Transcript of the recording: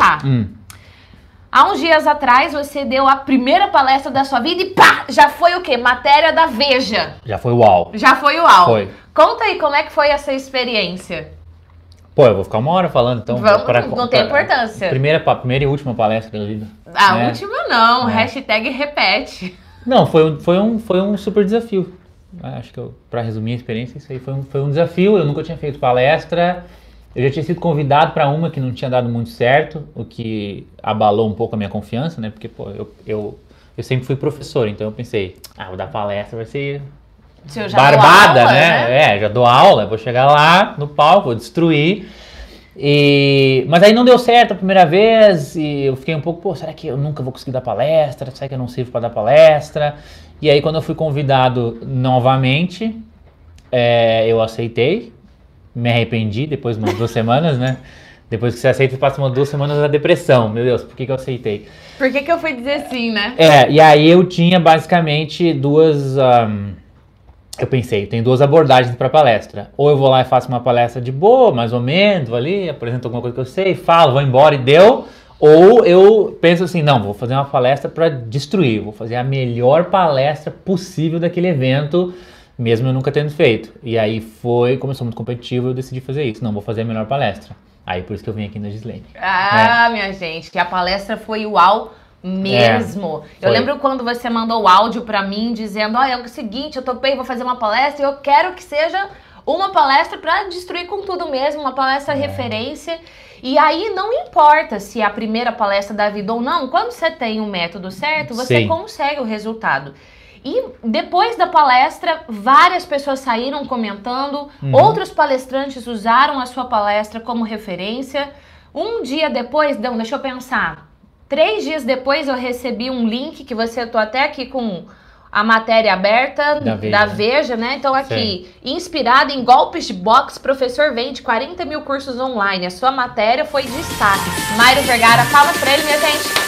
pensar. Hum. Há uns dias atrás você deu a primeira palestra da sua vida e pá! Já foi o quê? Matéria da Veja. Já foi uau. Já foi uau. Foi. Conta aí como é que foi essa experiência. Pô, eu vou ficar uma hora falando, então. Vamos, pra, não pra, tem importância. Primeira, primeira e última palestra da vida. A né? última não, é. hashtag repete. Não, foi, foi, um, foi um super desafio. É, acho que para resumir a experiência, isso aí foi um, foi um desafio. Eu nunca tinha feito palestra. Eu já tinha sido convidado para uma que não tinha dado muito certo, o que abalou um pouco a minha confiança, né? Porque, pô, eu, eu, eu sempre fui professor, então eu pensei, ah, vou dar palestra, vai ser Se barbada, aula, né? né? É, já dou aula, vou chegar lá no palco, vou destruir. E... Mas aí não deu certo a primeira vez e eu fiquei um pouco, pô, será que eu nunca vou conseguir dar palestra? Será que eu não sirvo para dar palestra? E aí quando eu fui convidado novamente, é, eu aceitei me arrependi depois de umas duas semanas, né? Depois que você aceita, passa umas duas semanas na depressão. Meu Deus, por que, que eu aceitei? Por que, que eu fui dizer sim, né? É, e aí eu tinha basicamente duas. Um, eu pensei, tem duas abordagens para palestra. Ou eu vou lá e faço uma palestra de boa, mais ou menos, ali, apresento alguma coisa que eu sei, falo, vou embora e deu. Ou eu penso assim, não, vou fazer uma palestra para destruir, vou fazer a melhor palestra possível daquele evento mesmo eu nunca tendo feito. E aí foi, como eu sou muito competitivo, eu decidi fazer isso. Não, vou fazer a melhor palestra. Aí por isso que eu vim aqui na Gislene. Ah, é. minha gente, que a palestra foi uau mesmo. É, eu lembro quando você mandou o áudio para mim dizendo: "Olha, é o seguinte, eu topei, vou fazer uma palestra e eu quero que seja uma palestra para destruir com tudo mesmo, uma palestra é. referência. E aí não importa se é a primeira palestra da vida ou não, quando você tem o um método certo, você Sim. consegue o resultado. E depois da palestra, várias pessoas saíram comentando, uhum. outros palestrantes usaram a sua palestra como referência. Um dia depois, não, deixa eu pensar. Três dias depois eu recebi um link que você tô até aqui com a matéria aberta da Veja, da Veja né? Então aqui, Sim. inspirado em golpes de boxe, professor vende 40 mil cursos online. A sua matéria foi destaque. Mário Vergara, fala pra ele, minha gente.